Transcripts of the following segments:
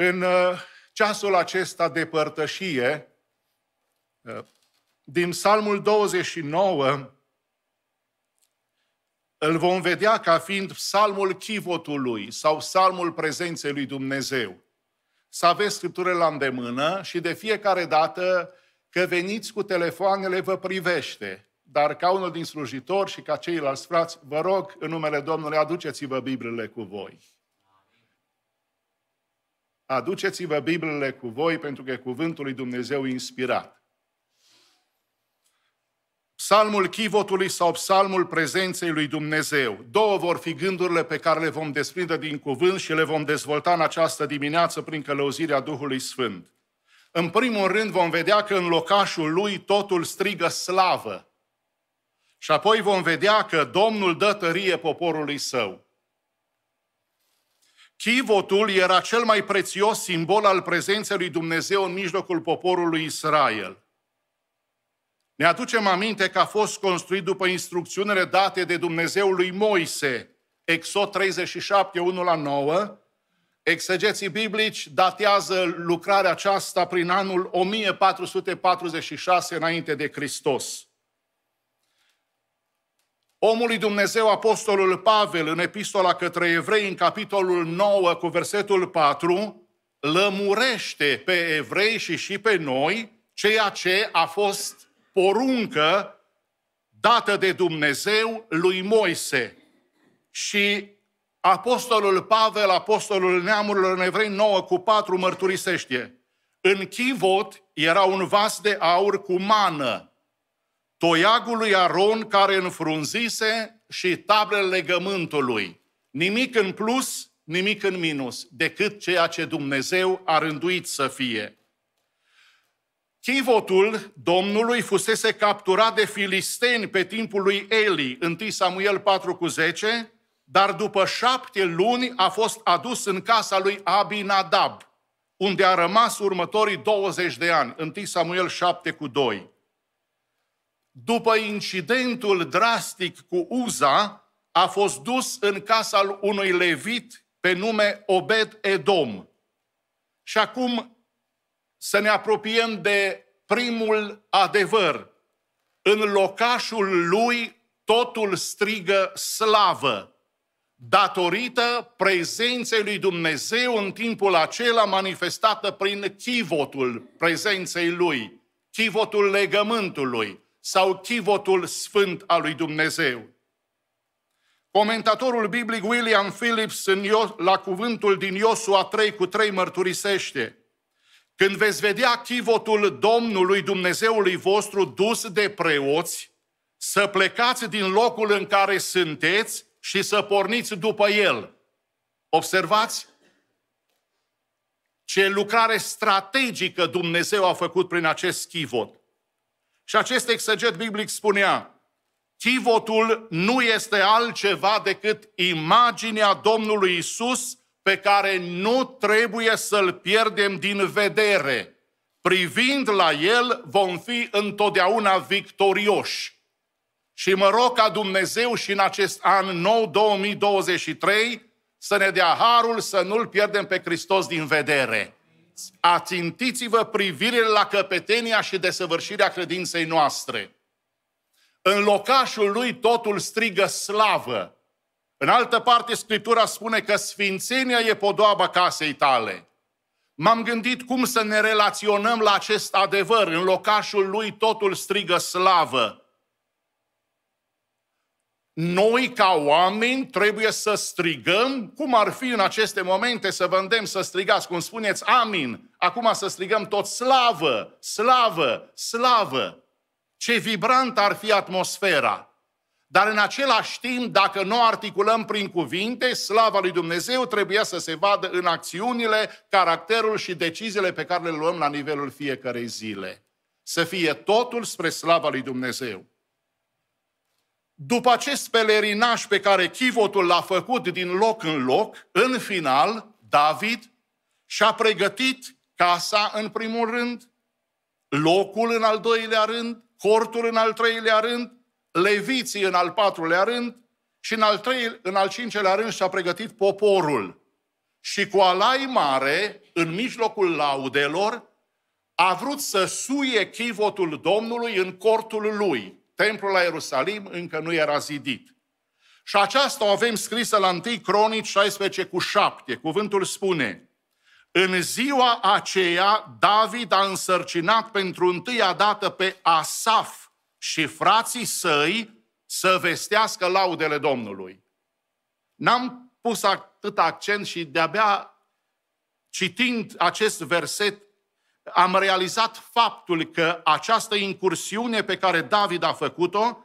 În uh, ceasul acesta de părtășie, uh, din Psalmul 29, îl vom vedea ca fiind psalmul chivotului sau psalmul prezenței lui Dumnezeu. Să aveți Scripturile la îndemână și de fiecare dată că veniți cu telefoanele vă privește. Dar ca unul din slujitori și ca ceilalți frați, vă rog, în numele Domnului, aduceți-vă Bibliile cu voi aduceți-vă Biblele cu voi pentru că cuvântul lui Dumnezeu e inspirat. Psalmul chivotului sau psalmul prezenței lui Dumnezeu. Două vor fi gândurile pe care le vom desprinde din cuvânt și le vom dezvolta în această dimineață prin călăuzirea Duhului Sfânt. În primul rând vom vedea că în locașul lui totul strigă slavă. Și apoi vom vedea că Domnul dă tărie poporului său. Chivotul era cel mai prețios simbol al prezenței lui Dumnezeu în mijlocul poporului Israel. Ne aducem aminte că a fost construit după instrucțiunile date de Dumnezeul lui Moise, Exod 37, 1 la 9. Exegeții biblici datează lucrarea aceasta prin anul 1446 înainte de Hristos. Omul Dumnezeu, Apostolul Pavel, în epistola către evrei, în capitolul 9, cu versetul 4, lămurește pe evrei și și pe noi ceea ce a fost poruncă dată de Dumnezeu lui Moise. Și Apostolul Pavel, Apostolul Neamurilor în Evrei 9 cu 4 mărturisește. În chivot era un vas de aur cu mană toiagul lui Aron care înfrunzise și tablele legământului. Nimic în plus, nimic în minus, decât ceea ce Dumnezeu a rânduit să fie. Chivotul Domnului fusese capturat de filisteni pe timpul lui Eli, 1 Samuel 4 cu 10, dar după șapte luni a fost adus în casa lui Abinadab, unde a rămas următorii 20 de ani, 1 Samuel 7 cu 2 după incidentul drastic cu Uza, a fost dus în casa unui levit pe nume Obed Edom. Și acum să ne apropiem de primul adevăr. În locașul lui totul strigă slavă, datorită prezenței lui Dumnezeu în timpul acela manifestată prin chivotul prezenței lui, chivotul legământului sau chivotul sfânt al lui Dumnezeu. Comentatorul biblic William Phillips în Io- la cuvântul din Iosua 3 cu 3 mărturisește Când veți vedea chivotul Domnului Dumnezeului vostru dus de preoți, să plecați din locul în care sunteți și să porniți după el. Observați ce lucrare strategică Dumnezeu a făcut prin acest chivot. Și acest exeget biblic spunea, Chivotul nu este altceva decât imaginea Domnului Isus pe care nu trebuie să-l pierdem din vedere. Privind la el, vom fi întotdeauna victorioși. Și mă rog ca Dumnezeu și în acest an nou 2023 să ne dea harul să nu-l pierdem pe Hristos din vedere ațintiți-vă privirile la căpetenia și desăvârșirea credinței noastre. În locașul lui totul strigă slavă. În altă parte, Scriptura spune că sfințenia e podoaba casei tale. M-am gândit cum să ne relaționăm la acest adevăr. În locașul lui totul strigă slavă. Noi, ca oameni, trebuie să strigăm, cum ar fi în aceste momente să vă îndemn să strigați, cum spuneți, amin. Acum să strigăm tot slavă, slavă, slavă. Ce vibrant ar fi atmosfera. Dar în același timp, dacă nu articulăm prin cuvinte, slava lui Dumnezeu trebuia să se vadă în acțiunile, caracterul și deciziile pe care le luăm la nivelul fiecarei zile. Să fie totul spre slava lui Dumnezeu. După acest pelerinaj pe care chivotul l-a făcut din loc în loc, în final, David și-a pregătit casa în primul rând, locul în al doilea rând, cortul în al treilea rând, leviții în al patrulea rând și în al, trei, în al cincelea rând și-a pregătit poporul. Și cu alai mare, în mijlocul laudelor, a vrut să suie chivotul Domnului în cortul lui. Templul la Ierusalim încă nu era zidit. Și aceasta o avem scrisă la 1 Cronici 16 cu 7. Cuvântul spune, în ziua aceea David a însărcinat pentru întâia dată pe Asaf și frații săi să vestească laudele Domnului. N-am pus atât accent și de-abia citind acest verset am realizat faptul că această incursiune pe care David a făcut-o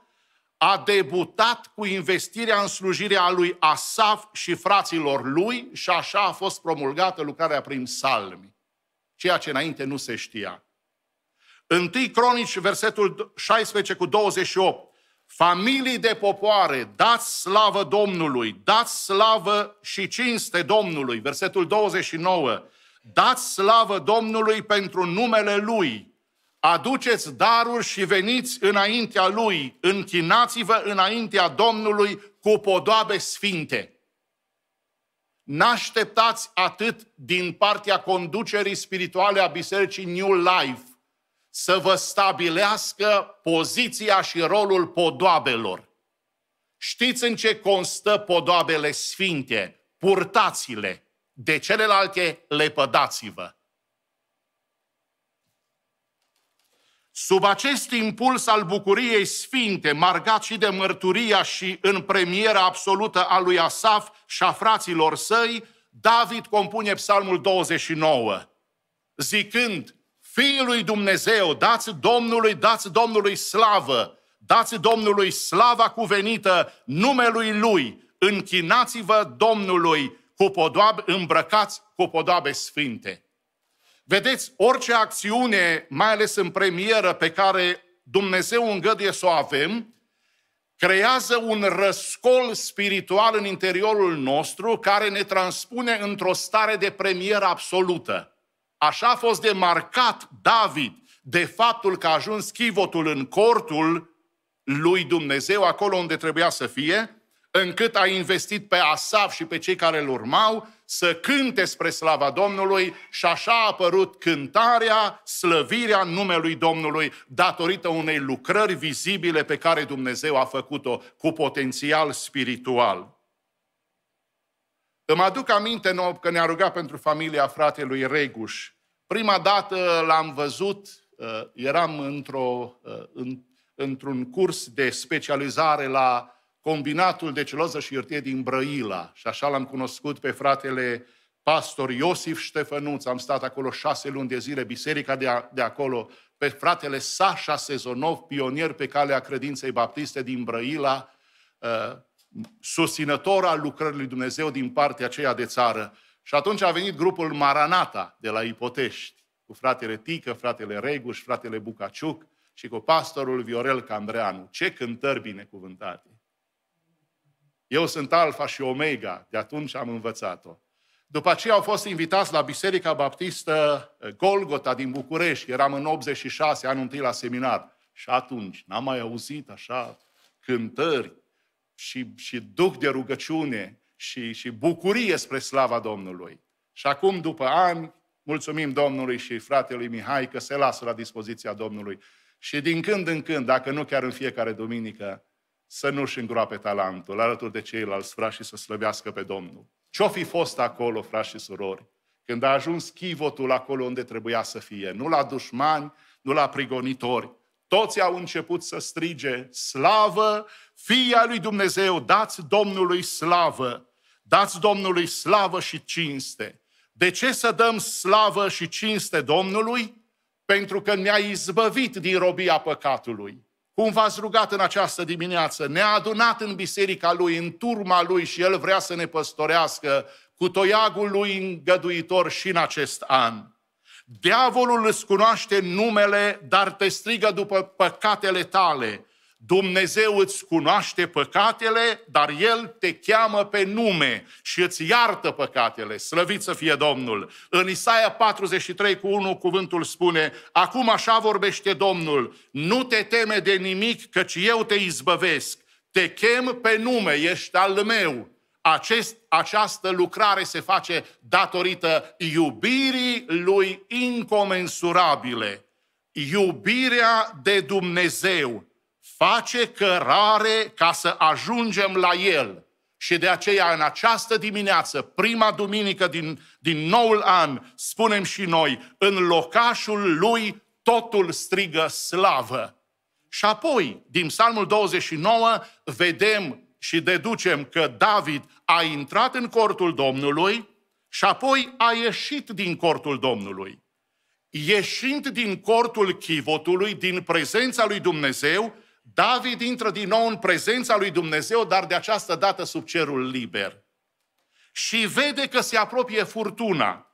a debutat cu investirea în slujirea lui Asaf și fraților lui și așa a fost promulgată lucrarea prin salmi, ceea ce înainte nu se știa. Întâi cronici, versetul 16 cu 28, Familii de popoare, dați slavă Domnului, dați slavă și cinste Domnului. Versetul 29. Dați slavă Domnului pentru numele Lui. Aduceți daruri și veniți înaintea Lui. Închinați-vă înaintea Domnului cu podoabe sfinte. N-așteptați atât din partea conducerii spirituale a Bisericii New Life să vă stabilească poziția și rolul podoabelor. Știți în ce constă podoabele sfinte? Purtați-le! de celelalte lepădați-vă. Sub acest impuls al bucuriei sfinte, margat și de mărturia și în premiera absolută a lui Asaf și a fraților săi, David compune psalmul 29, zicând, Fiul lui Dumnezeu, dați Domnului, dați Domnului slavă, dați Domnului slava cuvenită numelui Lui, închinați-vă Domnului, cu podoabe, îmbrăcați cu podoabe sfinte. Vedeți, orice acțiune, mai ales în premieră, pe care Dumnezeu îngăduie să o avem, creează un răscol spiritual în interiorul nostru care ne transpune într-o stare de premieră absolută. Așa a fost demarcat David de faptul că a ajuns chivotul în cortul lui Dumnezeu, acolo unde trebuia să fie, încât a investit pe Asaf și pe cei care îl urmau să cânte spre slava Domnului și așa a apărut cântarea, slăvirea numelui Domnului datorită unei lucrări vizibile pe care Dumnezeu a făcut-o cu potențial spiritual. Îmi aduc aminte că ne-a rugat pentru familia fratelui Reguș. Prima dată l-am văzut, uh, eram într uh, într-un curs de specializare la combinatul de celoză și iertie din Brăila. Și așa l-am cunoscut pe fratele pastor Iosif Ștefănuț, am stat acolo șase luni de zile, biserica de, a, de acolo, pe fratele Sașa Sezonov, pionier pe calea credinței baptiste din Brăila, uh, susținător al lucrării lui Dumnezeu din partea aceea de țară. Și atunci a venit grupul Maranata de la Ipotești, cu fratele Tică, fratele Reguș, fratele Bucaciuc și cu pastorul Viorel Cambreanu. Ce cântări binecuvântate! Eu sunt Alfa și Omega, de atunci am învățat-o. După aceea au fost invitați la Biserica Baptistă eh, Golgota din București. Eram în 86, anul întâi la seminar. Și atunci n-am mai auzit așa cântări și, și duc de rugăciune și, și bucurie spre slava Domnului. Și acum, după ani, mulțumim Domnului și fratelui Mihai că se lasă la dispoziția Domnului. Și din când în când, dacă nu chiar în fiecare duminică, să nu-și îngroape talentul alături de ceilalți frați și să slăbească pe Domnul. Ce-o fi fost acolo, frați și surori, când a ajuns chivotul acolo unde trebuia să fie, nu la dușmani, nu la prigonitori. Toți au început să strige, slavă, fia lui Dumnezeu, dați Domnului slavă, dați Domnului slavă și cinste. De ce să dăm slavă și cinste Domnului? Pentru că ne-a izbăvit din robia păcatului cum v-ați rugat în această dimineață, ne-a adunat în biserica Lui, în turma Lui și El vrea să ne păstorească cu toiagul Lui îngăduitor și în acest an. Diavolul îți cunoaște numele, dar te strigă după păcatele tale. Dumnezeu îți cunoaște păcatele, dar El te cheamă pe nume și îți iartă păcatele. Slăvit să fie Domnul! În Isaia 43 cu 1 cuvântul spune, Acum așa vorbește Domnul, nu te teme de nimic, căci eu te izbăvesc. Te chem pe nume, ești al meu. Acest, această lucrare se face datorită iubirii lui incomensurabile. Iubirea de Dumnezeu Face cărare ca să ajungem la El. Și de aceea, în această dimineață, prima duminică din, din noul an, spunem și noi, în locașul lui totul strigă slavă. Și apoi, din Psalmul 29, vedem și deducem că David a intrat în cortul Domnului și apoi a ieșit din cortul Domnului. Ieșind din cortul chivotului, din prezența lui Dumnezeu, David intră din nou în prezența lui Dumnezeu, dar de această dată sub cerul liber. Și vede că se apropie furtuna.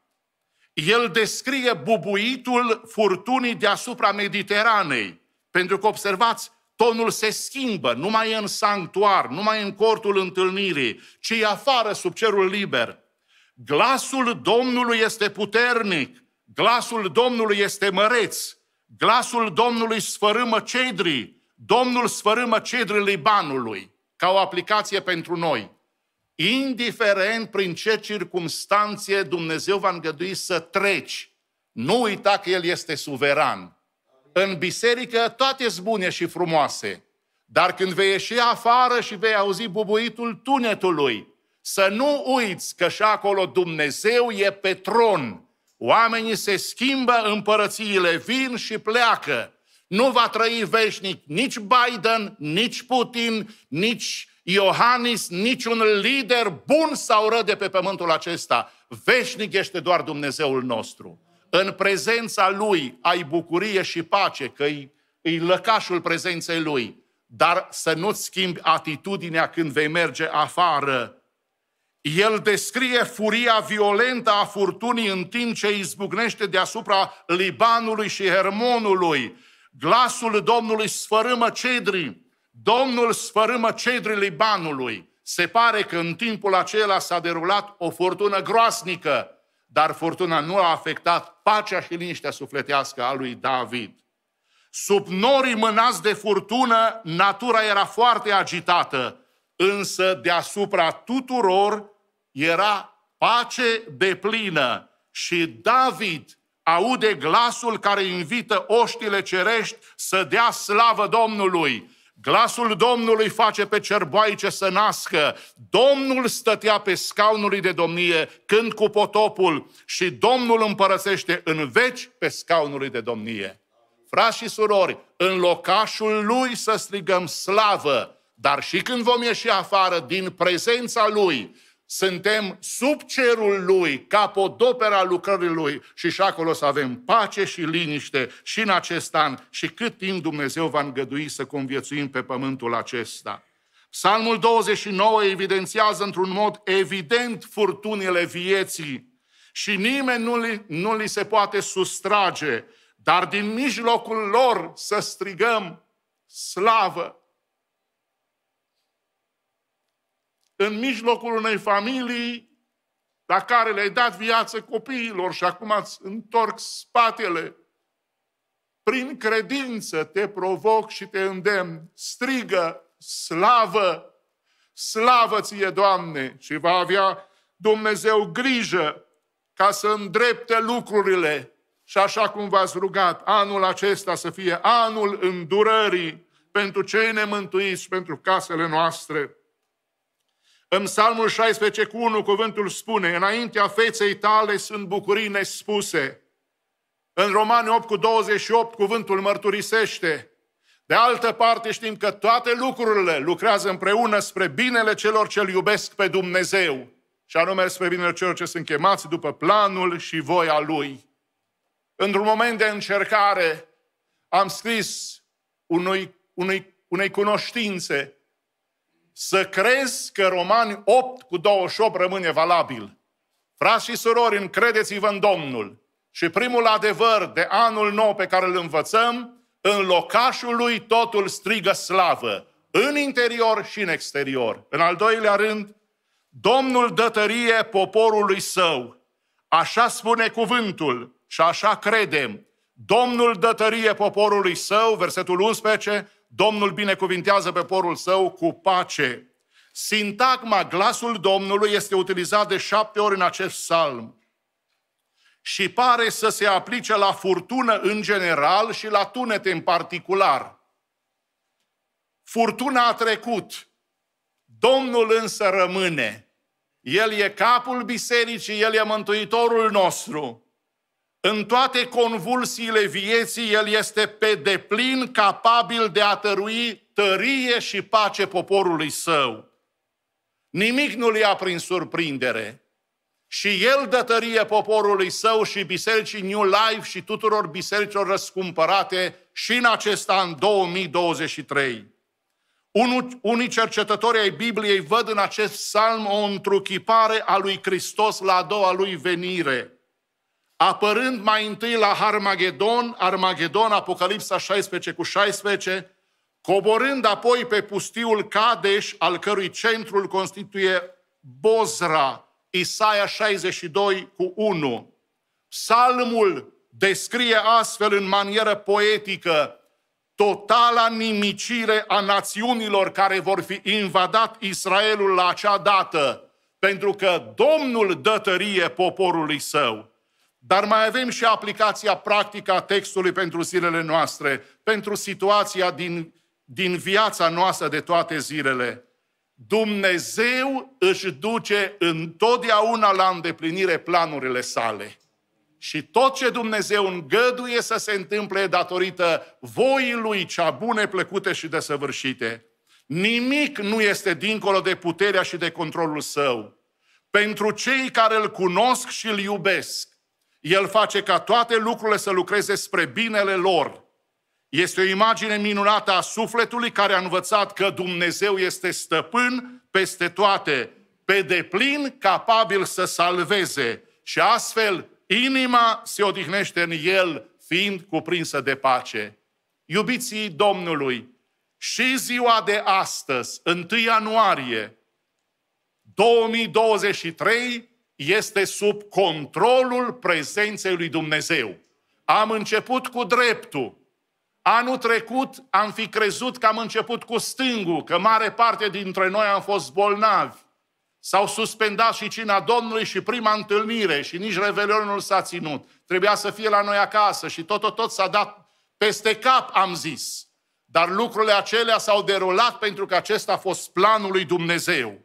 El descrie bubuitul furtunii deasupra Mediteranei. Pentru că, observați, tonul se schimbă, nu mai e în sanctuar, nu mai e în cortul întâlnirii, ci e afară sub cerul liber. Glasul Domnului este puternic, glasul Domnului este măreț, glasul Domnului sfărâmă cedrii, Domnul sfărâmă cedrele banului ca o aplicație pentru noi. Indiferent prin ce circumstanțe Dumnezeu va îngădui să treci, nu uita că El este suveran. În biserică toate sunt bune și frumoase, dar când vei ieși afară și vei auzi bubuitul tunetului, să nu uiți că și acolo Dumnezeu e pe tron. Oamenii se schimbă, împărățiile vin și pleacă nu va trăi veșnic nici Biden, nici Putin, nici Iohannis, un lider bun sau rău de pe pământul acesta. Veșnic este doar Dumnezeul nostru. În prezența Lui ai bucurie și pace, că e, e lăcașul prezenței Lui. Dar să nu-ți schimbi atitudinea când vei merge afară. El descrie furia violentă a furtunii în timp ce izbucnește deasupra Libanului și Hermonului Glasul Domnului sfărâmă cedrii. Domnul sfărâmă cedrii Libanului. Se pare că în timpul acela s-a derulat o furtună groasnică, dar furtuna nu a afectat pacea și liniștea sufletească a lui David. Sub norii mânați de furtună, natura era foarte agitată, însă deasupra tuturor era pace de plină. Și David aude glasul care invită oștile cerești să dea slavă Domnului. Glasul Domnului face pe cerboaice să nască. Domnul stătea pe scaunului de domnie când cu potopul și Domnul împărățește în veci pe scaunului de domnie. Frați și surori, în locașul lui să strigăm slavă, dar și când vom ieși afară din prezența lui, suntem sub cerul Lui, capodopera lucrării Lui și și acolo să avem pace și liniște și în acest an și cât timp Dumnezeu va îngădui să conviețuim pe pământul acesta. Psalmul 29 evidențiază într-un mod evident furtunile vieții și nimeni nu li, nu li se poate sustrage, dar din mijlocul lor să strigăm slavă, în mijlocul unei familii la care le-ai dat viață copiilor și acum îți întorc spatele. Prin credință te provoc și te îndemn. Strigă, slavă, slavă ție, Doamne! Și va avea Dumnezeu grijă ca să îndrepte lucrurile. Și așa cum v-ați rugat, anul acesta să fie anul îndurării pentru cei nemântuiți, pentru casele noastre. În psalmul 16 cu 1 cuvântul spune, înaintea feței tale sunt bucurii nespuse. În Romani 8 cu 28 cuvântul mărturisește. De altă parte știm că toate lucrurile lucrează împreună spre binele celor ce îl iubesc pe Dumnezeu. Și anume spre binele celor ce sunt chemați după planul și voia Lui. Într-un moment de încercare am scris unui, unui, unei cunoștințe să crezi că Romani 8 cu 28 rămâne valabil. Frați și surori, încredeți-vă în Domnul. Și primul adevăr de anul nou pe care îl învățăm, în locașul lui totul strigă slavă, în interior și în exterior. În al doilea rând, Domnul dă tărie poporului său. Așa spune cuvântul și așa credem. Domnul dă tărie poporului său, versetul 11, Domnul binecuvintează pe porul său cu pace. Sintagma glasul Domnului este utilizat de șapte ori în acest psalm și pare să se aplice la furtună în general și la tunete în particular. Furtuna a trecut, Domnul însă rămâne. El e capul bisericii, El e mântuitorul nostru. În toate convulsiile vieții, el este pe deplin capabil de a tărui tărie și pace poporului său. Nimic nu-l ia prin surprindere. Și el dă tărie poporului său și bisericii New Life și tuturor bisericilor răscumpărate și în acest an 2023. Unii cercetători ai Bibliei văd în acest psalm o întruchipare a lui Hristos la a doua lui venire – apărând mai întâi la Armagedon, Armagedon, Apocalipsa 16 cu 16, coborând apoi pe pustiul Cadeș, al cărui centrul constituie Bozra, Isaia 62 cu 1. Psalmul descrie astfel în manieră poetică totala nimicire a națiunilor care vor fi invadat Israelul la acea dată, pentru că Domnul dă tărie poporului său. Dar mai avem și aplicația practică a textului pentru zilele noastre, pentru situația din, din viața noastră de toate zilele. Dumnezeu își duce întotdeauna la îndeplinire planurile sale. Și tot ce Dumnezeu îngăduie să se întâmple datorită voii Lui cea bune, plăcute și desăvârșite. Nimic nu este dincolo de puterea și de controlul Său. Pentru cei care îl cunosc și îl iubesc, el face ca toate lucrurile să lucreze spre binele lor. Este o imagine minunată a sufletului care a învățat că Dumnezeu este stăpân peste toate, pe deplin capabil să salveze și astfel inima se odihnește în el, fiind cuprinsă de pace. Iubiții Domnului, și ziua de astăzi, 1 ianuarie 2023, este sub controlul prezenței lui Dumnezeu. Am început cu dreptul. Anul trecut am fi crezut că am început cu stângul, că mare parte dintre noi am fost bolnavi. S-au suspendat și cina Domnului și prima întâlnire și nici revelionul s-a ținut. Trebuia să fie la noi acasă și tot, tot, tot s-a dat peste cap, am zis. Dar lucrurile acelea s-au derulat pentru că acesta a fost planul lui Dumnezeu.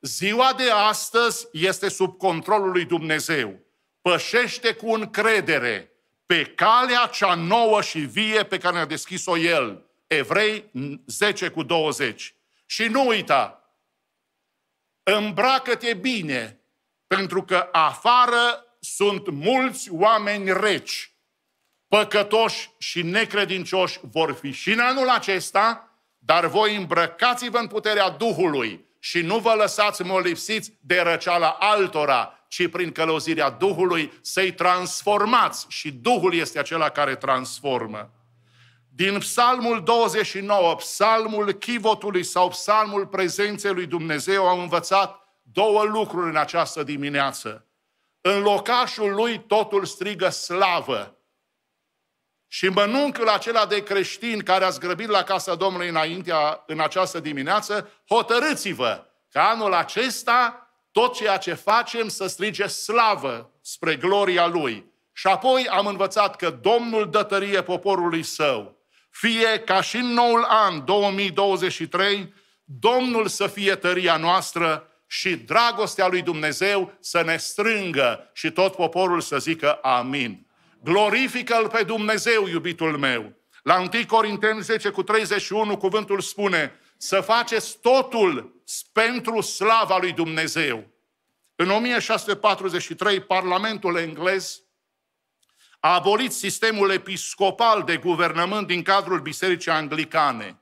Ziua de astăzi este sub controlul lui Dumnezeu. Pășește cu încredere pe calea cea nouă și vie pe care ne-a deschis-o El. Evrei 10 cu 20. Și nu uita, îmbracă-te bine, pentru că afară sunt mulți oameni reci, păcătoși și necredincioși vor fi și în anul acesta, dar voi îmbrăcați-vă în puterea Duhului, și nu vă lăsați molipsiți de răceala altora, ci prin călăuzirea Duhului să-i transformați. Și Duhul este acela care transformă. Din Psalmul 29, Psalmul chivotului sau Psalmul prezenței lui Dumnezeu am învățat două lucruri în această dimineață. În locașul lui totul strigă slavă. Și mănunchiul acela de creștini care a zgrăbit la casa Domnului înaintea, în această dimineață, hotărâți-vă că anul acesta tot ceea ce facem să strige slavă spre gloria Lui. Și apoi am învățat că Domnul dă tărie poporului său. Fie ca și în noul an 2023, Domnul să fie tăria noastră și dragostea lui Dumnezeu să ne strângă și tot poporul să zică amin. Glorifică-L pe Dumnezeu, iubitul meu. La 1 Corinteni 10 cu 31 cuvântul spune să faceți totul pentru slava lui Dumnezeu. În 1643 Parlamentul englez a abolit sistemul episcopal de guvernământ din cadrul Bisericii Anglicane.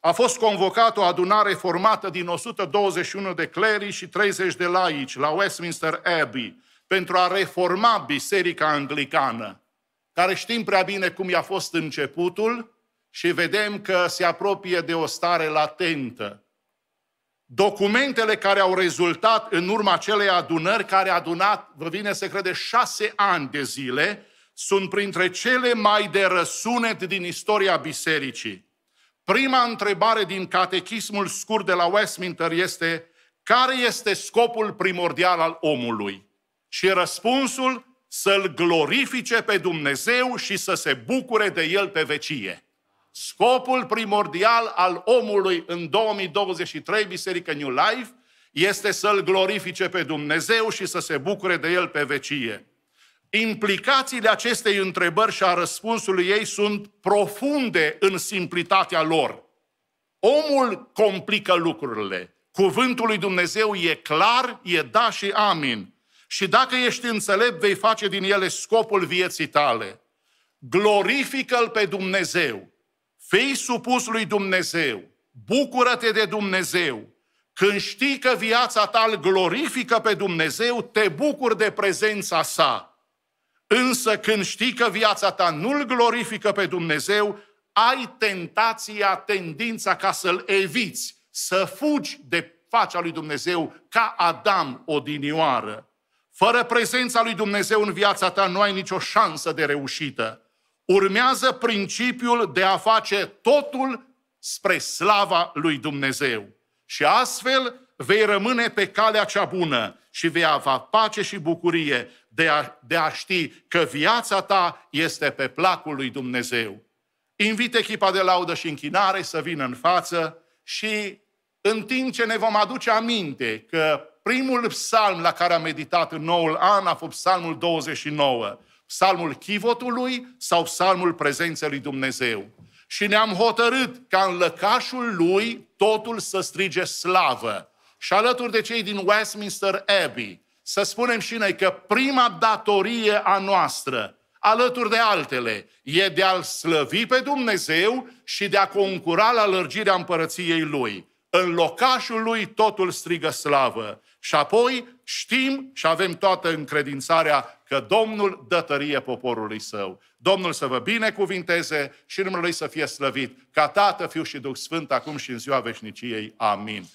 A fost convocată o adunare formată din 121 de clerici și 30 de laici la Westminster Abbey, pentru a reforma Biserica Anglicană, care știm prea bine cum i-a fost începutul și vedem că se apropie de o stare latentă. Documentele care au rezultat în urma acelei adunări, care a adunat, vă vine să crede, șase ani de zile, sunt printre cele mai de răsunet din istoria bisericii. Prima întrebare din catechismul scurt de la Westminster este care este scopul primordial al omului? Și răspunsul, să-L glorifice pe Dumnezeu și să se bucure de El pe vecie. Scopul primordial al omului în 2023, Biserica New Life, este să-L glorifice pe Dumnezeu și să se bucure de El pe vecie. Implicațiile acestei întrebări și a răspunsului ei sunt profunde în simplitatea lor. Omul complică lucrurile. Cuvântul lui Dumnezeu e clar, e da și amin și dacă ești înțelept, vei face din ele scopul vieții tale. Glorifică-L pe Dumnezeu. Fii supus lui Dumnezeu. Bucură-te de Dumnezeu. Când știi că viața ta îl glorifică pe Dumnezeu, te bucuri de prezența sa. Însă când știi că viața ta nu îl glorifică pe Dumnezeu, ai tentația, tendința ca să-L eviți, să fugi de facea lui Dumnezeu ca Adam odinioară. Fără prezența lui Dumnezeu în viața ta nu ai nicio șansă de reușită. Urmează principiul de a face totul spre slava lui Dumnezeu. Și astfel vei rămâne pe calea cea bună și vei avea pace și bucurie de a, de a ști că viața ta este pe placul lui Dumnezeu. Invit echipa de laudă și închinare să vină în față și în timp ce ne vom aduce aminte că Primul psalm la care am meditat în noul an a fost psalmul 29, psalmul chivotului sau psalmul prezenței lui Dumnezeu. Și ne-am hotărât ca în lăcașul lui totul să strige slavă. Și alături de cei din Westminster Abbey, să spunem și noi că prima datorie a noastră, alături de altele, e de a-L slăvi pe Dumnezeu și de a concura la lărgirea împărăției Lui. În locașul Lui totul strigă slavă și apoi știm și avem toată încredințarea că Domnul dă tărie poporului său. Domnul să vă binecuvinteze și numele Lui să fie slăvit, ca Tată, Fiu și Duh Sfânt, acum și în ziua veșniciei. Amin.